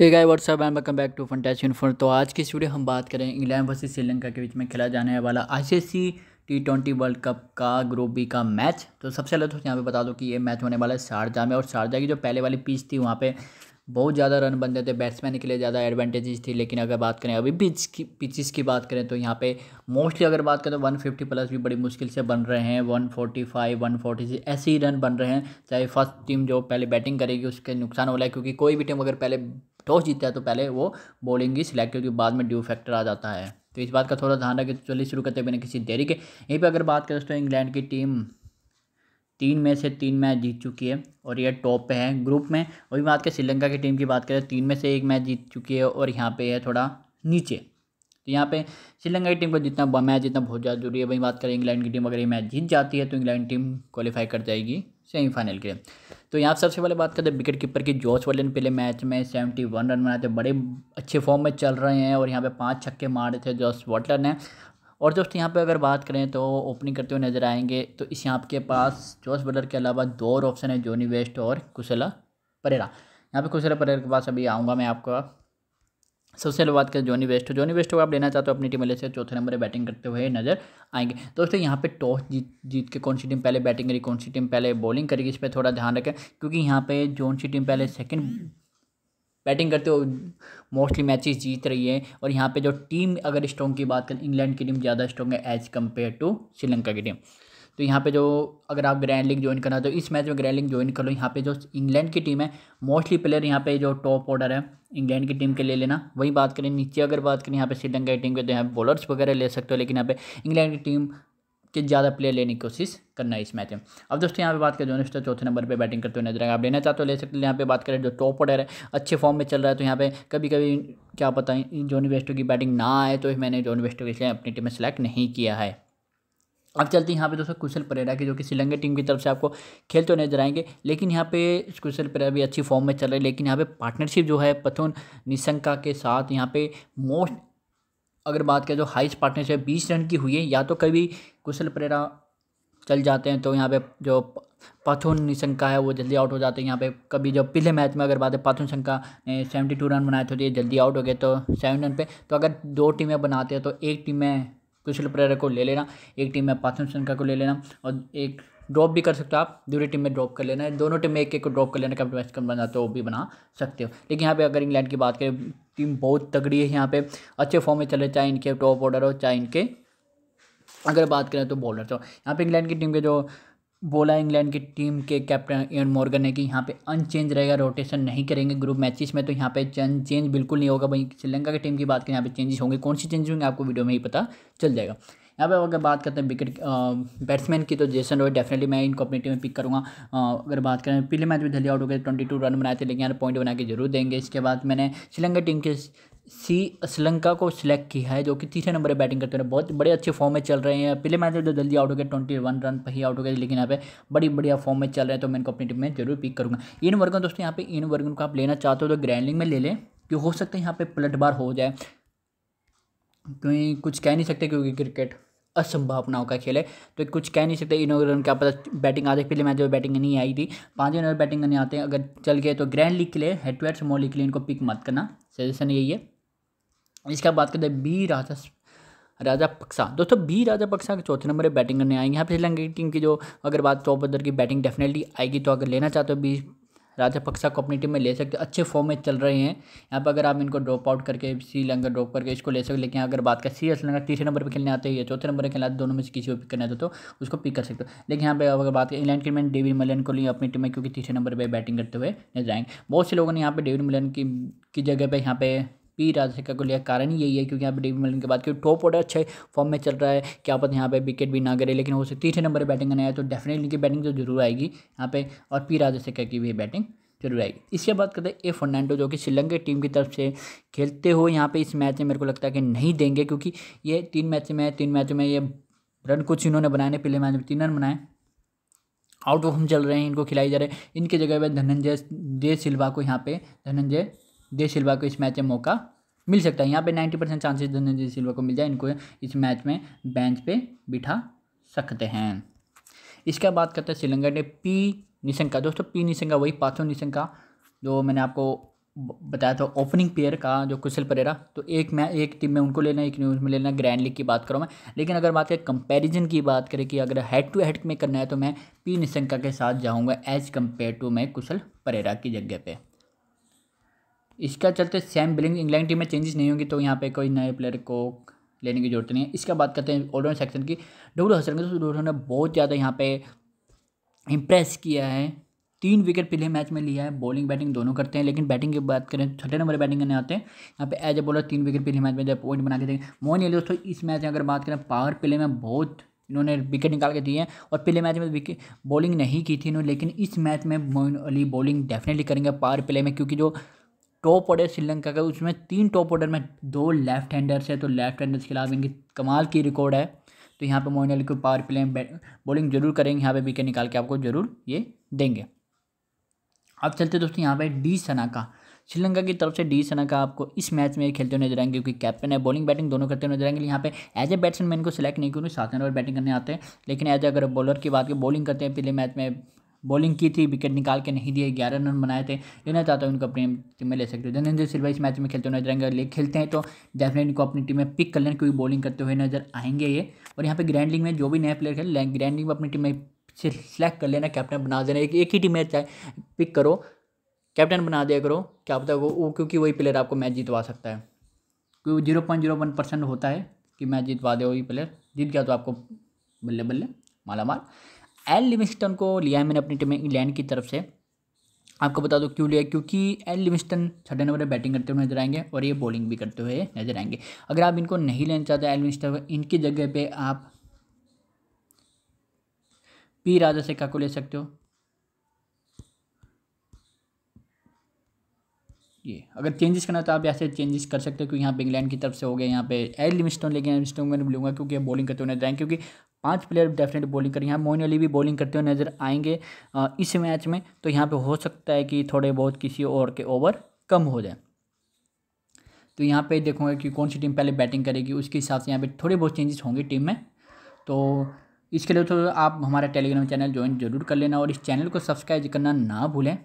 hey guys what's up and welcome back to fantasy uniform तो आज की स्टूडियो हम बात करें इंग्लैंड वर्सेज़ श्रीलंका के बीच में खेला जाने वाला ICC T twenty World Cup का ग्रुप बी का मैच तो सबसे पहले तो यहाँ पे बता दो कि ये मैच होने वाला है शारजा में और शारजा की जो पहले वाली पिच थी वहाँ पे बहुत ज़्यादा रन बनते थे बैट्समैन के लिए ज़्यादा एडवांटेजेस थी लेकिन अगर बात करें अभी पिच की पिचेस की बात करें तो यहाँ पे मोस्टली अगर बात करें तो 150 प्लस भी बड़ी मुश्किल से बन रहे हैं 145 146 ऐसे ही रन बन रहे हैं चाहे फर्स्ट टीम जो पहले बैटिंग करेगी उसके नुकसान हो है क्योंकि कोई भी टीम अगर पहले टॉस तो जीतता है तो पहले वो बॉलिंग ही सिलेक्ट क्योंकि बाद में ड्यू फैक्टर आ जाता है तो इस बात का थोड़ा ध्यान रखें तो चलिए शुरू करते बिना किसी देरी के यहीं पर अगर बात करें तो इंग्लैंड की टीम तीन में से तीन मैच जीत चुकी है और ये टॉप पे है ग्रुप में वही बात करें श्रीलंका की टीम की बात करें तीन में से एक मैच जीत चुकी है और यहाँ पे है थोड़ा नीचे तो यहाँ पे श्रीलंका की टीम को जितना मैच जितना बहुत ज़्यादा जरूरी है वही बात करें इंग्लैंड की टीम अगर ये मैच जीत जाती है तो इंग्लैंड टीम क्वालिफाई कर जाएगी सेमीफाइनल के लिए तो यहाँ सबसे पहले बात करते हैं विकेट कीपर की जॉर्ज वर्लन पहले मैच में सेवेंटी वन रन बनाए थे बड़े अच्छे फॉर्म में चल रहे हैं और यहाँ पे पांच छक्के मारे थे जॉर्ज वॉटलर ने और दोस्त यहाँ पे अगर बात करें तो ओपनिंग करते हुए नजर आएंगे तो इस यहाँ के पास जॉस बलर के अलावा दो और ऑप्शन है जोनी वेस्ट और कुशला परेरा यहाँ पर कुशला परेरा के पास अभी आऊँगा मैं आपका सबसे पहले बात करें जॉनी वेस्ट जॉनी वेस्ट को आप लेना चाहते हो अपनी टीम से चौथे नंबर पर बैटिंग करते हुए नजर आएंगे दोस्तों यहाँ पे टॉस जीत जीत के कौन सी टीम पहले बैटिंग करेगी कौन सी टीम पहले बॉलिंग करेगी इस पर थोड़ा ध्यान रखें क्योंकि यहाँ पे जोन सी टीम पहले सेकंड बैटिंग करते हो मोस्टली मैचेस जीत रही है और यहाँ पे जो टीम अगर स्ट्रॉन्ग की बात करें इंग्लैंड की टीम ज़्यादा स्ट्रॉन्ग है एज कम्पेयर टू श्रीलंका की टीम तो यहाँ पे जो अगर आप ग्रैंड लीग ज्वाइन करना तो इस मैच में ग्रैंड लीग ज्वाइन कर लो यहाँ पे जो इंग्लैंड की टीम है मोस्टली प्लेयर यहाँ पे जो टॉप ऑर्डर है इंग्लैंड की टीम के ले लेना वही बात करें नीचे अगर बात करें यहाँ पे श्रीलंका की टीम के तो यहाँ बॉलर्स वगैरह ले सकते हो लेकिन यहाँ पे इंग्लैंड की टीम के ज़्यादा प्लेयर लेने की कोशिश करना है इस मैच में अब दोस्तों यहाँ पे बात करें जोनिस्ट चौथे नंबर पे बैटिंग करते हुए नजर आएगा आप लेना चाहते हो ले सकते हो यहाँ पे बात करें जो टॉप ऑर्डर है अच्छे फॉर्म में चल रहा है तो यहाँ पे कभी कभी क्या पता है जोनी वेस्टो की बैटिंग ना आए तो मैंने जोनी वेस्टो के लिए अपनी टीम में सेलेक्ट नहीं किया है अब चलते हैं यहाँ पे दोस्तों कुशल परेरा की जो कि श्रीलंका टीम की तरफ से आपको खेल तो नजर आएंगे लेकिन यहाँ पे कुशल परेरा भी अच्छी फॉर्म में चल रहे हैं लेकिन यहाँ पे पार्टनरशिप जो है पथुन निशंका के साथ यहाँ पे मोस्ट अगर बात करें जो हाइस्ट पार्टनरशिप बीस रन की हुई है या तो कभी कुशल परेरा चल जाते हैं तो यहाँ पे जो पाथुन निशंका है वो जल्दी आउट हो जाते हैं यहाँ पे कभी जो पिछले मैच में अगर बात है पाथुन शंका ने सेवेंटी टू रन बनाए थे तो ये जल्दी आउट हो गए तो सेवन रन पे तो अगर दो टीमें बनाते हैं तो एक टीम में कुशल प्लेयर को ले लेना एक टीम में पाथम शंकर को ले लेना और एक ड्रॉप भी कर सकते हो आप दूसरी टीम में ड्रॉप कर लेना है दोनों टीम में एक एक को ड्रॉप कर लेना कभी मैच कम बनाते हो वो भी बना सकते हो लेकिन यहाँ पे अगर इंग्लैंड की बात करें टीम बहुत तगड़ी है यहाँ पे अच्छे फॉर्म में चले चाहे इनके टॉप ऑर्डर हो चाहे इनके अगर बात करें तो बॉलर तो यहाँ पे इंग्लैंड की टीम के जो बोला इंग्लैंड की टीम के कैप्टन एन मॉर्गन ने कि यहाँ पे अनचेंज रहेगा रोटेशन नहीं करेंगे ग्रुप मैचेस में तो यहाँ पे चेंज चेंज बिल्कुल नहीं होगा भाई श्रीलंका की टीम की बात करें यहाँ पे चेंजेस होंगे कौन सी चेंजेस होंगे आपको वीडियो में ही पता चल जाएगा यहाँ पे अगर बात करते हैं विकेट बैट्समैन की तो जेसन रॉय डेफिनेटली मैं इनको अपनी टीम में पिक करूँगा अगर बात करें पिछले मैच में दिल्ली आउट हो गए ट्वेंटी टू रन बनाए थे लेकिन यहाँ पॉइंट बना के जरूर देंगे इसके बाद मैंने श्रीलंका टीम के सी श्रीलंका को सिलेक्ट किया है जो कि तीसरे नंबर पर बैटिंग करते हुए बहुत बड़े अच्छे फॉर्म में चल रहे हैं पिछले मैच में जो तो जल्दी आउट हो गए ट्वेंटी वन रन पर ही आउट हो गए लेकिन यहाँ पे बड़ी बढ़िया फॉर्म में चल रहे हैं तो मैं इनको अपनी टीम में जरूर पिक करूँगा इन वर्गन दोस्तों यहाँ पे इन वर्गन को आप लेना चाहते हो तो ग्रैंडिंग में ले लें कि हो सकता है यहाँ पे बार हो जाए क्योंकि तो कुछ कह नहीं सकते क्योंकि क्रिकेट असंभावनाओं का खेल है तो कुछ कह नहीं सकते इन ओवर के पता बैटिंग आते पिछले मैच में बैटिंग नहीं आई थी पाँच ओवर बैटिंग नहीं आते अगर चल गए तो ग्रैंड लीग के लिए head to head small league के लिए इनको पिक मत करना सजेशन यही है इसका बात करते हैं बी राजा राजा पक्सा दोस्तों बी राजा पक्सा के चौथे नंबर पर बैटिंग करने आएंगे यहाँ पर श्रीलंका की टीम की जो अगर बात टॉप ऑर्डर की बैटिंग डेफिनेटली आएगी तो अगर लेना चाहते हो बी राजा पक्सा को अपनी टीम में ले सकते हो अच्छे फॉर्म में चल रहे हैं यहाँ पर अगर आप इनको ड्रॉप आउट करके श्रीलंका ड्रॉप करके इसको ले सकते लेकिन अगर बात करें सी श्रीलंका तीसरे नंबर पर खेलने आते हैं या चौथे नंबर पर खेलना आते दोनों में से किसी को पिक करना चाहते हो तो उसको पिक कर सकते हो लेकिन यहाँ पर अगर बात करें इंग्लैंड की मैंने डेविड मिलन को लिया अपनी टीम में क्योंकि तीसरे नंबर पर बैटिंग करते हुए नजर आएंगे बहुत से लोगों ने यहाँ पर डेविड मिलन की जगह पर यहाँ पर पी राजशेखर को लिया कारण यही है क्योंकि यहाँ पर डेविड मिलन के बाद क्योंकि टॉप ऑर्डर अच्छे फॉर्म में चल रहा है क्या पता यहाँ पे विकेट भी ना करे लेकिन वो तीसरे नंबर पर बैटिंग करने आया तो डेफिनेटली इनकी बैटिंग तो जरूर आएगी यहाँ पे और पी राजशेखर की भी बैटिंग जरूर आएगी इसके बाद करते हैं ए फर्नांडो जो कि श्रीलंका टीम की तरफ से खेलते हुए यहाँ पे इस मैच में मेरे को लगता है कि नहीं देंगे क्योंकि ये तीन मैच में तीन मैचों में ये रन कुछ इन्होंने बनाए पिछले मैच में तीन रन बनाए आउट ऑफ हम चल रहे हैं इनको खिलाई जा रहे हैं इनके जगह पर धनंजय दे सिल्वा को यहाँ पे धनंजय दे सिल्वा को इस मैच में मौका मिल सकता है यहाँ पे नाइन्टी परसेंट दोनों धनंजय सिल्वा को मिल जाए इनको इस मैच में बेंच पे बिठा सकते हैं इसके बाद करते हैं श्रीलंका ने पी निशंका दोस्तों पी निशंका वही पाथो निशंका जो मैंने आपको बताया था ओपनिंग प्लेयर का जो कुशल परेरा तो एक मैं एक टीम में उनको लेना एक न्यूज़ में लेना ग्रैंड लीग की बात करूँ मैं लेकिन अगर बात करें कंपैरिजन की बात करें कि अगर हेड टू हेड में करना है तो मैं पी निशंका के साथ जाऊँगा एज कम्पेयर टू मैं कुशल परेरा की जगह पर इसका चलते सैम बिलिंग इंग्लैंड टीम में चेंजेस नहीं होंगे तो यहाँ पे कोई नए प्लेयर को लेने की जरूरत नहीं है इसका बात करते हैं ऑलराउंड सेक्शन की डब्ल्यू हसन के डब्ल्यू तो ने बहुत ज़्यादा यहाँ पे इम्प्रेस किया है तीन विकेट पिछले मैच में लिया है बॉलिंग बैटिंग दोनों करते हैं लेकिन बैटिंग की बात करें छठे नंबर बैटिंग करने आते हैं यहाँ पे एज ए बॉलर तीन विकेट पिछले मैच में जब पॉइंट बना के देंगे मोहन ये दोस्तों इस मैच में अगर बात करें पावर प्ले में बहुत इन्होंने विकेट निकाल के दिए हैं और पिछले मैच में विकेट बॉलिंग नहीं की थी इन्होंने लेकिन इस मैच में मोइन अली बॉलिंग डेफिनेटली करेंगे पावर प्ले में क्योंकि जो टॉप ऑर्डर श्रीलंका का उसमें तीन टॉप ऑर्डर में दो लेफ्ट हैंडर्स है तो लेफ्ट हैंडर्स के खिलाफ इनकी कमाल की रिकॉर्ड है तो यहाँ पे मोइन अली को पावर प्ले बॉलिंग जरूर करेंगे यहाँ पे विकेट निकाल के आपको जरूर ये देंगे अब चलते दोस्तों यहाँ पे डी सनाका श्रीलंका की तरफ से डी सनाका आपको इस मैच में खेलते हुए नजर आएंगे क्योंकि कैप्टन है बॉलिंग बैटिंग दोनों करते हुए नजर आएंगे यहाँ पे एज ए बैट्समैन को सिलेक्ट नहीं क्यों साथ नंबर बैटिंग करने आते हैं लेकिन एज अगर बॉलर की बात की बॉलिंग करते हैं पिछले मैच में बॉलिंग की थी विकेट निकाल के नहीं दिए ग्यारह रन बनाए थे लेना चाहता हूँ उनको अपनी टीम में ले सकते हो धनेंद्र सिल्वा इस मैच में खेलते हुए नजर आएंगे ले खेलते हैं तो डेफिनेटली इनको अपनी टीम में पिक कर लेना क्योंकि बॉलिंग करते हुए नजर आएंगे ये और यहाँ पे ग्रैंड लिंग में जो भी नए प्लेयर खेले ग्रैंड लिंग में अपनी टीम में सिलेक्ट कर लेना कैप्टन बना देना एक एक ही टीम में चाहे पिक करो कैप्टन बना दिया करो क्या पता वो, वो क्योंकि वही प्लेयर आपको मैच जितवा सकता है क्योंकि zero point zero one percent होता है कि मैच जितवा दे वही प्लेयर जीत गया तो आपको बल्ले बल्ले माला माल एल लिविंगस्टन को लिया है मैंने अपनी टीम इंग्लैंड की तरफ से आपको बता दो क्यों लिया क्योंकि एल लिविंगस्टन छठे नंबर पर बैटिंग करते हुए नजर आएंगे और ये बॉलिंग भी करते हुए नजर आएंगे अगर आप इनको नहीं लेना चाहते एल लिविंगस्टन इनकी जगह पे आप पी राजा से काको ले सकते हो ये अगर चेंजेस करना तो आप यहाँ से चेंजेस कर सकते हो क्योंकि यहाँ पे इंग्लैंड की तरफ से हो गए यहाँ पे एल लिविंगस्टन लेकिन लिमिस्टोन मैं लूँगा क्योंकि बॉलिंग करते हुए नजर आएंगे क्योंकि पांच प्लेयर डेफिनेट बॉलिंग करेंगे यहाँ मोइन अली भी बॉलिंग करते हुए नज़र आएंगे इस मैच में तो यहाँ पे हो सकता है कि थोड़े बहुत किसी और के ओवर कम हो जाए तो यहाँ पे देखोगे कि कौन सी टीम पहले बैटिंग करेगी उसके हिसाब से यहाँ पे थोड़े बहुत चेंजेस होंगे टीम में तो इसके लिए तो आप हमारा टेलीग्राम चैनल ज्वाइन जरूर कर लेना और इस चैनल को सब्सक्राइब करना ना भूलें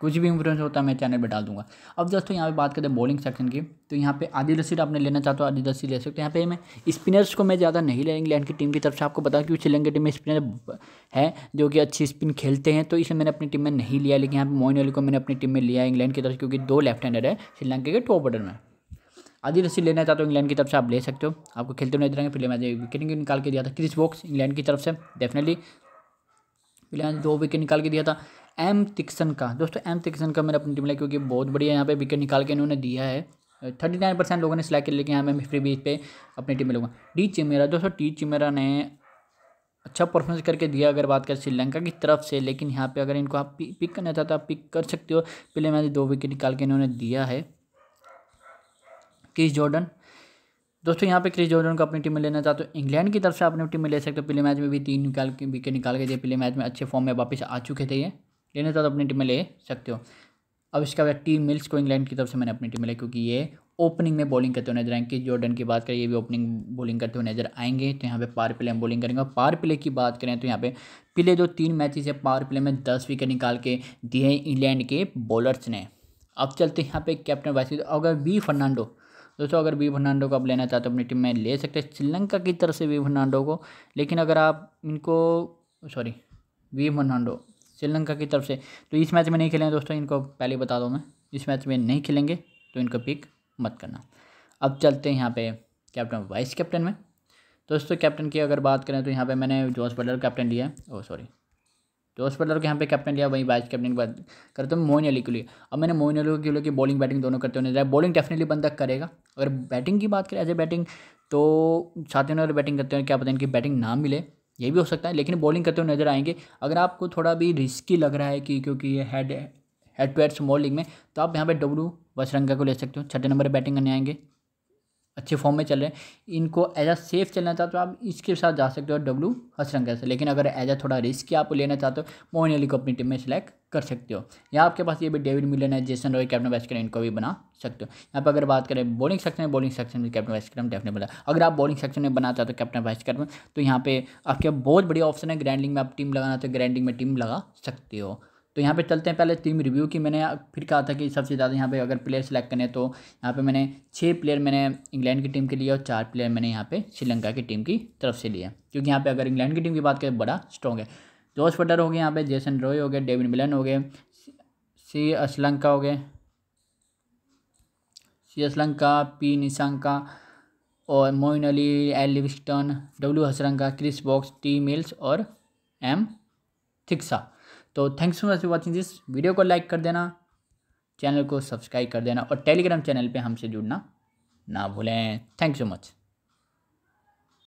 कुछ भी इंफॉर्मेशन होता है मैं चैनल पर डाल दूँगा अब दोस्तों यहाँ पे बात करते हैं बॉलिंग सेक्शन की तो यहाँ पे आदि रसीद तो आपने लेना चाहते हो आदि रसीद ले सकते हो यहाँ पे मैं स्पिनर्स को मैं ज़्यादा नहीं लेंगे इंग्लैंड की टीम की तरफ से आपको बताऊँ क्योंकि श्रीलंका टीम में स्पिनर है जो कि अच्छी स्पिन खेलते हैं तो इसे मैंने अपनी टीम में नहीं लिया लेकिन यहाँ पर मोइन अली को मैंने अपनी टीम में लिया इंग्लैंड की तरफ क्योंकि दो लेफ्ट हैंडर है श्रीलंका के टॉप ऑर्डर में आदि रसीद लेना चाहते हो इंग्लैंड की तरफ से आप ले सकते हो आपको खेलते हुए नहीं फिर मैंने विकेट निकाल के दिया था क्रिस बॉक्स इंग्लैंड की तरफ से डेफिनेटली फिलहाल दो विकेट निकाल के दिया था एम तिक्सन का दोस्तों एम तिक्सन का मैंने अपनी टीम लिया क्योंकि बहुत बढ़िया यहाँ पे विकेट निकाल के इन्होंने दिया है थर्टी नाइन परसेंट लोगों ने सिलेक्ट लेकिन यहाँ मैं फ्री बीच पे अपनी टीम में लूँगा डी चिमेरा दोस्तों टी चिमेरा ने अच्छा परफॉर्मेंस करके दिया अगर बात करें श्रीलंका की तरफ से लेकिन यहाँ पर अगर इनको आप पिक करना चाहते आप पिक कर सकते हो पहले मैच दो विकेट निकाल के इन्होंने दिया है क्रिस जॉर्डन दोस्तों यहाँ पे क्रिस जॉर्डन को अपनी टीम में लेना चाहते हो इंग्लैंड की तरफ से अपनी टीम में ले सकते हो पिछले मैच में भी तीन निकाल के विकेट निकाल के दिए पिछले मैच में अच्छे फॉर्म में वापस आ चुके थे ये लेना चाहते तो अपनी टीम में ले सकते हो अब इसका बाद टीम मिल्स को इंग्लैंड की तरफ से मैंने अपनी टीम में लिया क्योंकि ये ओपनिंग में बॉलिंग करते हुए नजर आएंगे जॉर्डन की बात करें ये भी ओपनिंग बॉलिंग करते हुए नजर आएंगे तो यहाँ पे पार प्ले हम बॉलिंग करेंगे और पार प्ले की बात करें तो यहाँ पे पिले जो तीन मैचेस है पार प्ले में दस विकेट निकाल के दिए हैं इंग्लैंड के बॉलर्स ने अब चलते हैं यहाँ पे कैप्टन वाइस अगर बी फर्नांडो दोस्तों अगर बी फर्नांडो को आप लेना चाहते हो अपनी टीम में ले सकते हैं श्रीलंका की तरफ से बी फर्नांडो को लेकिन अगर आप इनको सॉरी वी फर्नांडो श्रीलंका की तरफ से तो इस मैच में नहीं खेलेंगे दोस्तों इनको पहले बता दूँ मैं इस मैच में नहीं खेलेंगे तो इनको पिक मत करना अब चलते हैं यहाँ पे कैप्टन वाइस कैप्टन में दोस्तों कैप्टन की अगर बात करें तो यहाँ पे मैंने जोस बटलर कैप्टन लिया ओ सॉरी जोस बटलर के यहाँ पे कैप्टन लिया वहीं वाइस कैप्टन की बात करते हैं मोइन अली के लिए अब मैंने मोइन अली को लिए कि बॉलिंग बैटिंग दोनों करते हुए बॉलिंग डेफिनेटली बंदा करेगा अगर बैटिंग की बात करें एज ए बैटिंग तो साथियों अगर बैटिंग करते हैं क्या पता इनकी बैटिंग ना मिले ये भी हो सकता है लेकिन बॉलिंग करते हुए नजर आएंगे अगर आपको थोड़ा भी रिस्की लग रहा है कि क्योंकि ये head head to head small league में तो आप यहाँ पे डब्लू वसरंगा को ले सकते हो छठे नंबर बैटिंग करने आएंगे अच्छे फॉर्म में चल रहे हैं इनको एज आ सेफ चलना चाहते हो आप इसके साथ जा सकते हो डब्लू हसरंग से लेकिन अगर एज आ थोड़ा रिस्क आप लेना चाहते हो मोहन अली को अपनी टीम में सिलेक्ट कर सकते हो या आपके पास ये भी डेविड मिलन है जेसन रॉय कैप्टन वाइस करें इनको भी बना सकते हो यहाँ पर अगर बात करें बॉलिंग सेक्शन में बॉलिंग सेक्शन में कैप्टन वाइस करम डेफिनेबल अगर आप बॉलिंग सेक्शन में बना चाहते हो कैप्टन वाइस करम तो यहाँ पे आपके बहुत बढ़िया ऑप्शन है ग्रैंडिंग में आप टीम लगाना चाहते हो ग्रैंडिंग में टीम लगा सकते हो तो यहाँ पे चलते हैं पहले टीम रिव्यू की मैंने फिर कहा था कि सबसे ज़्यादा यहाँ पे अगर प्लेयर सेलेक्ट करें तो यहाँ पे मैंने छः प्लेयर मैंने इंग्लैंड की टीम के लिए और चार प्लेयर मैंने यहाँ पे श्रीलंका की टीम की तरफ से लिए क्योंकि यहाँ पे अगर इंग्लैंड की टीम की बात करें बड़ा स्ट्रॉग है जोश फटर हो गए यहाँ पे जेसन रॉय हो गए डेविड मिलन हो गए सी श्रीलंका हो गए सी श्रीलंका पी निशंका और Moeen Ali L Livingstone W Hasaranga Chris बॉक्स टी मिल्स और एम थिक्सा तो thanks so much for watching this video को लाइक कर देना चैनल को सब्सक्राइब कर देना और टेलीग्राम चैनल पे हमसे जुड़ना ना भूलें थैंक सो मच